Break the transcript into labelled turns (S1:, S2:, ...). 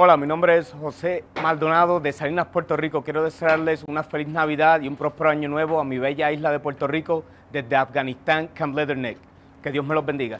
S1: Hola, mi nombre es José Maldonado de Salinas, Puerto Rico. Quiero desearles una feliz Navidad y un próspero año nuevo a mi bella isla de Puerto Rico desde Afganistán, Camp Leatherneck. Que Dios me los bendiga.